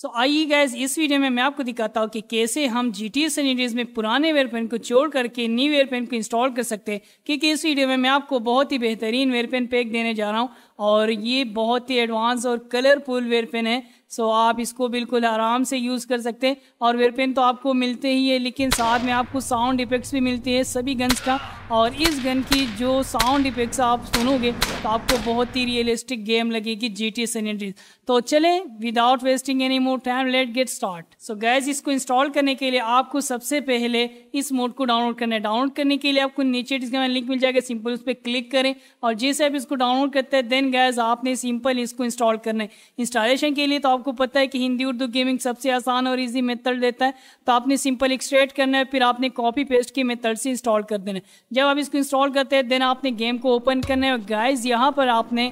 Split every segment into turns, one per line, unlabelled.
सो so, आइए guys इस वीडियो में मैं आपको दिखाता हूँ कि कैसे हम जी टी सैनिटरीज में पुराने वेयरपेन को छोड़ करके न्यू एयरपेन को इंस्टॉल कर सकते हैं क्योंकि इस वीडियो में मैं आपको बहुत ही बेहतरीन वेयरपेन पैक देने जा रहा हूँ और ये बहुत ही एडवांस और कलरफुल वेयरपेन है सो आप इसको बिल्कुल आराम से यूज़ कर सकते हैं और वेरपेन तो आपको मिलते ही है लेकिन साथ में आपको साउंड इफेक्ट्स भी मिलते हैं सभी गन्स का और इस गन की जो साउंड इफेक्ट्स आप सुनोगे तो आपको बहुत ही रियलिस्टिक गेम लगेगी जी टी सैनिटरीज तो चलें without wasting any more time let get start so guys इसको इंस्टॉल करने के लिए आपको सबसे पहले इस मोड को डाउनलोड करना है डाउनलोड करने के लिए आपको नीचे डिस्क्रिप्शन लिंक मिल जाएगा सिंपल उस पर क्लिक करें और जैसे आप इसको डाउनलोड करते हैं देन गैस आपने सिंपल इसको इंस्टॉल करना है इंस्टॉलेशन के लिए तो आप आपको पता है कि हिंदी उर्दू गेमिंग सबसे आसान और इजी मेथड देता है तो आपने सिंपल एक्सट्रेट करना है फिर आपने कॉपी पेस्ट की मेथड से इंस्टॉल कर देना है जब आप इसको इंस्टॉल करते हैं देन आपने गेम को ओपन करना है और गाइज यहाँ पर आपने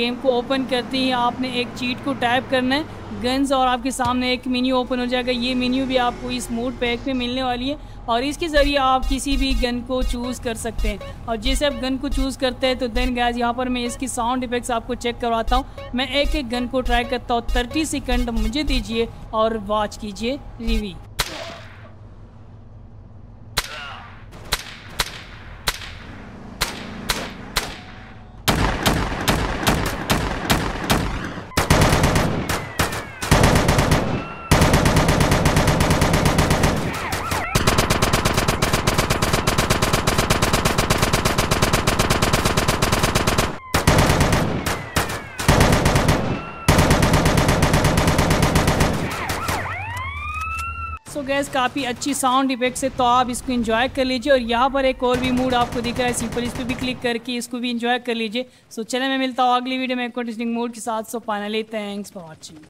गेम को ओपन करते ही आपने एक चीट को टाइप करना है गन्स और आपके सामने एक मेन्यू ओपन हो जाएगा ये मेन्यू भी आपको इस मूड पैक में मिलने वाली है और इसके ज़रिए आप किसी भी गन को चूज़ कर सकते हैं और जैसे आप गन को चूज़ करते हैं तो देन गैज यहाँ पर मैं इसकी साउंड इफेक्ट्स आपको चेक करवाता हूँ मैं एक एक गन को ट्राई करता हूँ थर्टी सेकेंड मुझे दीजिए और वॉच कीजिए रिव्यू सो गैस काफ़ी अच्छी साउंड इफेक्ट से तो आप इसको इन्जॉय कर लीजिए और यहाँ पर एक और भी मूड आपको दिख रहा है सिंपल इस पर भी क्लिक करके इसको भी इन्जॉय कर लीजिए सो so चले मैं मिलता हूँ अगली वीडियो में कंटिन्यूंग मूड के साथ so finally thanks for watching